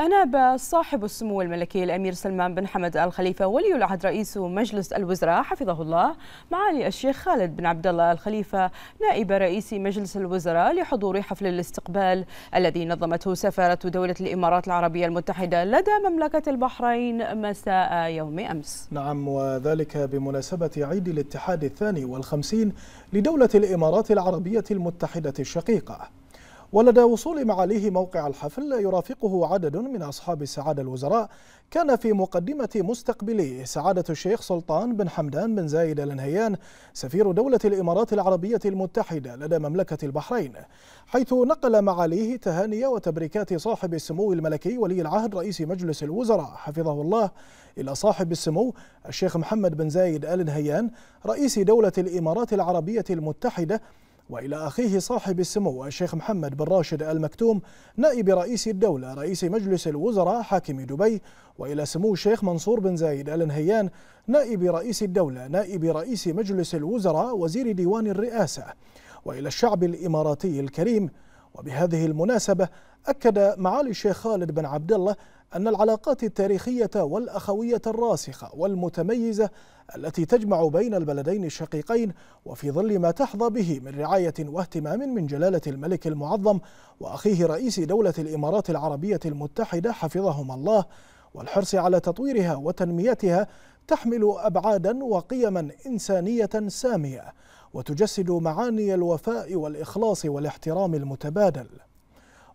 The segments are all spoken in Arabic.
أنا صاحب السمو الملكي الأمير سلمان بن حمد الخليفة ولي العهد رئيس مجلس الوزراء حفظه الله معالي الشيخ خالد بن عبد الله الخليفة نائب رئيس مجلس الوزراء لحضور حفل الاستقبال الذي نظمته سفارة دولة الإمارات العربية المتحدة لدى مملكة البحرين مساء يوم أمس نعم وذلك بمناسبة عيد الاتحاد الثاني والخمسين لدولة الإمارات العربية المتحدة الشقيقة ولدى وصول معاليه موقع الحفل يرافقه عدد من أصحاب سعادة الوزراء كان في مقدمة مستقبليه سعادة الشيخ سلطان بن حمدان بن زايد آل نهيان سفير دولة الإمارات العربية المتحدة لدى مملكة البحرين حيث نقل معاليه تهاني وتبريكات صاحب السمو الملكي ولي العهد رئيس مجلس الوزراء حفظه الله إلى صاحب السمو الشيخ محمد بن زايد آل نهيان رئيس دولة الإمارات العربية المتحدة وإلى أخيه صاحب السمو الشيخ محمد بن راشد المكتوم نائب رئيس الدولة رئيس مجلس الوزراء حاكم دبي وإلى سمو الشيخ منصور بن زايد آل نهيان نائب رئيس الدولة نائب رئيس مجلس الوزراء وزير ديوان الرئاسة وإلى الشعب الإماراتي الكريم وبهذه المناسبة أكد معالي الشيخ خالد بن عبد الله أن العلاقات التاريخية والأخوية الراسخة والمتميزة التي تجمع بين البلدين الشقيقين وفي ظل ما تحظى به من رعاية واهتمام من جلالة الملك المعظم وأخيه رئيس دولة الإمارات العربية المتحدة حفظهما الله والحرص على تطويرها وتنميتها تحمل أبعادا وقيما إنسانية سامية وتجسد معاني الوفاء والإخلاص والاحترام المتبادل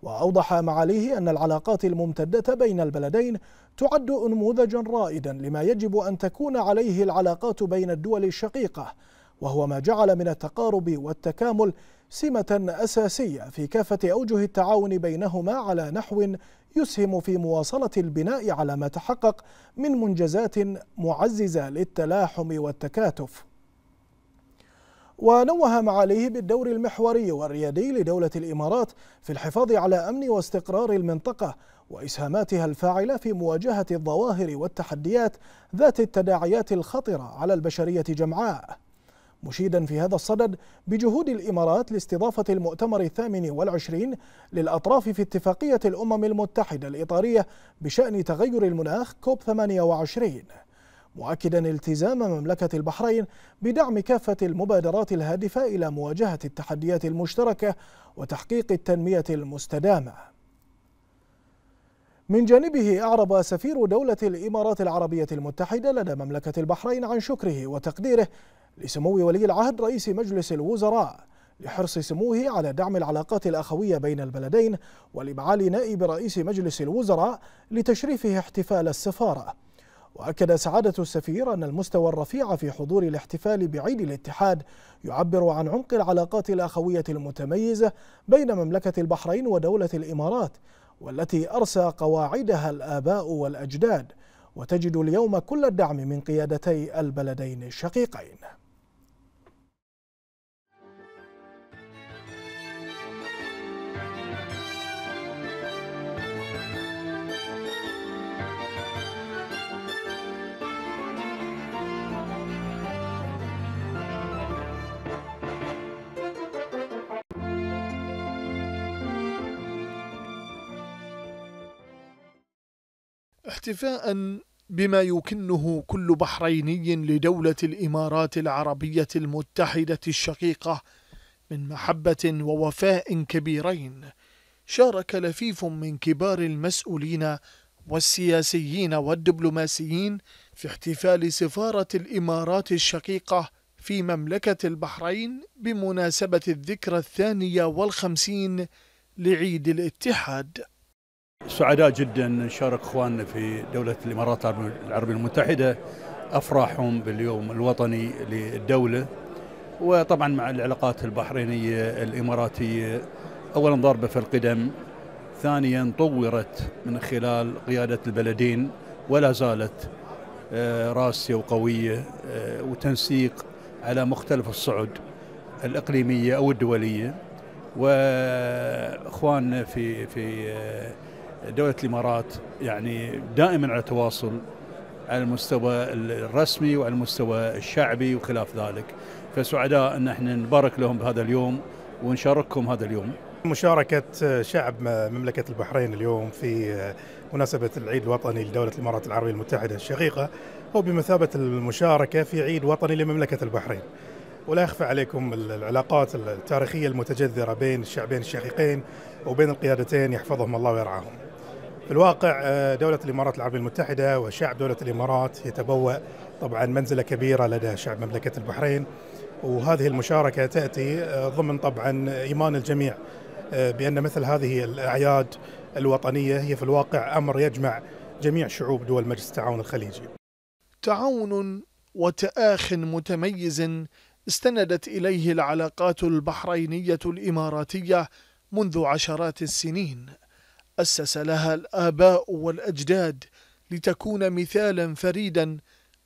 وأوضح معاليه أن العلاقات الممتدة بين البلدين تعد نموذجا رائدا لما يجب أن تكون عليه العلاقات بين الدول الشقيقة وهو ما جعل من التقارب والتكامل سمة أساسية في كافة أوجه التعاون بينهما على نحو يسهم في مواصلة البناء على ما تحقق من منجزات معززة للتلاحم والتكاتف ونوه معاليه بالدور المحوري والريادي لدولة الإمارات في الحفاظ على أمن واستقرار المنطقة وإسهاماتها الفاعلة في مواجهة الظواهر والتحديات ذات التداعيات الخطرة على البشرية جمعاء مشيدا في هذا الصدد بجهود الإمارات لاستضافة المؤتمر الثامن والعشرين للأطراف في اتفاقية الأمم المتحدة الإطارية بشأن تغير المناخ كوب 28 مؤكدا التزام مملكة البحرين بدعم كافة المبادرات الهادفة إلى مواجهة التحديات المشتركة وتحقيق التنمية المستدامة من جانبه أعرب سفير دولة الإمارات العربية المتحدة لدى مملكة البحرين عن شكره وتقديره لسمو ولي العهد رئيس مجلس الوزراء لحرص سموه على دعم العلاقات الأخوية بين البلدين ولمعالي نائب رئيس مجلس الوزراء لتشريفه احتفال السفارة وأكد سعادة السفير أن المستوى الرفيع في حضور الاحتفال بعيد الاتحاد يعبر عن عمق العلاقات الأخوية المتميزة بين مملكة البحرين ودولة الإمارات والتي أرسى قواعدها الآباء والأجداد وتجد اليوم كل الدعم من قيادتي البلدين الشقيقين احتفاء بما يكنه كل بحريني لدولة الإمارات العربية المتحدة الشقيقة من محبة ووفاء كبيرين شارك لفيف من كبار المسؤولين والسياسيين والدبلوماسيين في احتفال سفارة الإمارات الشقيقة في مملكة البحرين بمناسبة الذكرى الثانية والخمسين لعيد الاتحاد سعداء جدا نشارك اخواننا في دوله الامارات العربيه المتحده افراحهم باليوم الوطني للدوله وطبعا مع العلاقات البحرينيه الاماراتيه اولا ضربه في القدم ثانيا طورت من خلال قياده البلدين ولا زالت آه، راسيه وقويه آه، وتنسيق على مختلف الصعد الاقليميه او الدوليه واخواننا في في آه، دوله الامارات يعني دائما على تواصل على المستوى الرسمي وعلى المستوى الشعبي وخلاف ذلك فسعداء ان احنا نبارك لهم بهذا اليوم ونشارككم هذا اليوم مشاركة شعب مملكة البحرين اليوم في مناسبة العيد الوطني لدولة الإمارات العربية المتحدة الشقيقة هو بمثابة المشاركة في عيد وطني لمملكة البحرين ولا يخفى عليكم العلاقات التاريخية المتجذرة بين الشعبين الشقيقين وبين القيادتين يحفظهم الله ويرعاهم في الواقع آه، دولة الإمارات العربية المتحدة وشعب دولة الإمارات يتبوأ طبعا منزلة كبيرة لدى شعب مملكة البحرين وهذه المشاركة تأتي آه، ضمن طبعا إيمان الجميع آه، بأن مثل هذه الأعياد الوطنية هي في الواقع أمر يجمع جميع شعوب دول مجلس التعاون الخليجي تعاون وتآخ متميز استندت إليه العلاقات البحرينية الإماراتية منذ عشرات السنين أسس لها الآباء والأجداد لتكون مثالا فريدا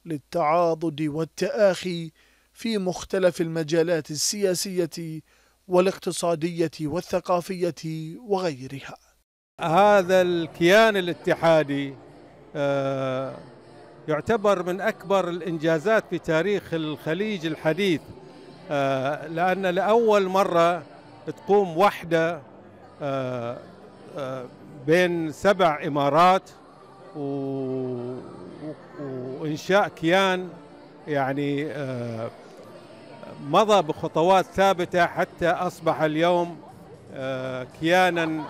للتعاضد والتآخي في مختلف المجالات السياسية والاقتصادية والثقافية وغيرها هذا الكيان الاتحادي آه، يعتبر من أكبر الإنجازات في تاريخ الخليج الحديث آه، لأن لأول مرة تقوم وحدة آه، بين سبع إمارات و... وإنشاء كيان يعني آه، مضى بخطوات ثابتة حتى أصبح اليوم آه، كيانا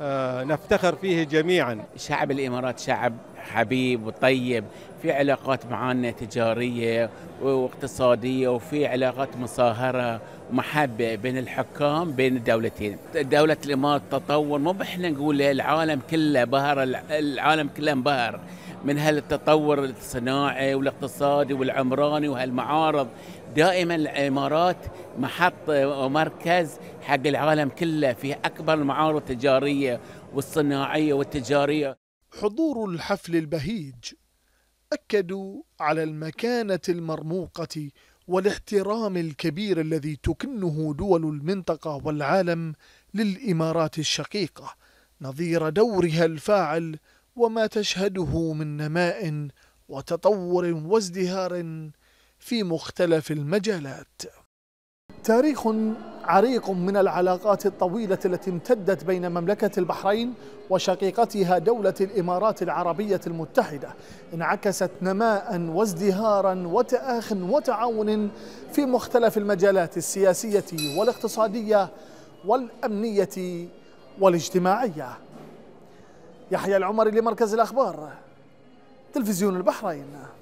آه، نفتخر فيه جميعا شعب الإمارات شعب حبيب وطيب في علاقات معانا تجارية واقتصادية وفي علاقات مصاهرة ومحبة بين الحكام بين الدولتين دولة الإمارات تطور مو احنا نقول العالم كله بهر العالم كله انبهر من هالتطور الصناعي والاقتصادي والعمراني وهالمعارض دائما الامارات محط ومركز حق العالم كله في اكبر المعارض التجاريه والصناعيه والتجاريه حضور الحفل البهيج اكدوا على المكانه المرموقه والاحترام الكبير الذي تكنه دول المنطقه والعالم للامارات الشقيقه نظير دورها الفاعل وما تشهده من نماء وتطور وازدهار في مختلف المجالات تاريخ عريق من العلاقات الطويلة التي امتدت بين مملكة البحرين وشقيقتها دولة الإمارات العربية المتحدة انعكست نماء وازدهارا وتآخ وتعاون في مختلف المجالات السياسية والاقتصادية والأمنية والاجتماعية يحيى العمر لمركز الأخبار تلفزيون البحرين